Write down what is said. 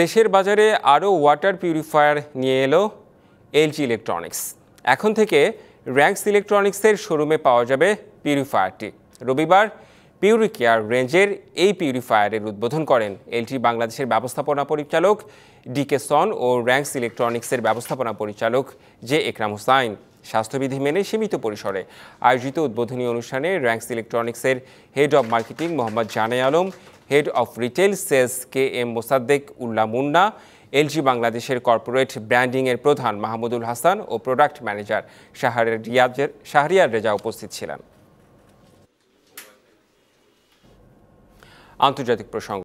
দেশের বাজারে আরও ওয়াটার পিউরিফায়ার নিয়ে এলো এলজি ইলেকট্রনিক্স এখন থেকে র্যাঙ্কস ইলেকট্রনিক্সের শোরুমে পাওয়া যাবে পিউরিফায়ারটি রবিবার পিউরিকেয়ার রেঞ্জের এই পিউরিফায়ারের উদ্বোধন করেন এলটি বাংলাদেশের ব্যবস্থাপনা পরিচালক কে সন ও র্যাঙ্কস ইলেকট্রনিক্সের ব্যবস্থাপনা পরিচালক জে একরাম হোসাইন স্বাস্থ্যবিধি মেনে সীমিত পরিসরে আয়োজিত উদ্বোধনী অনুষ্ঠানে র্যাঙ্কস ইলেকট্রনিক্সের head of marketing Mohammad Jane Alam head of retail sales K M Mosaddek Ullah Munna LG বাংলাদেশের কর্পোরেট ব্র্যান্ডিংয়ের প্রধান মাহমুদুল হাসান ও প্রোডাক্ট ম্যানেজার শাহরের রিয়াজের শাহরিয়ার রেজা উপস্থিত ছিলেন আন্তর্জাতিক প্রসঙ্গ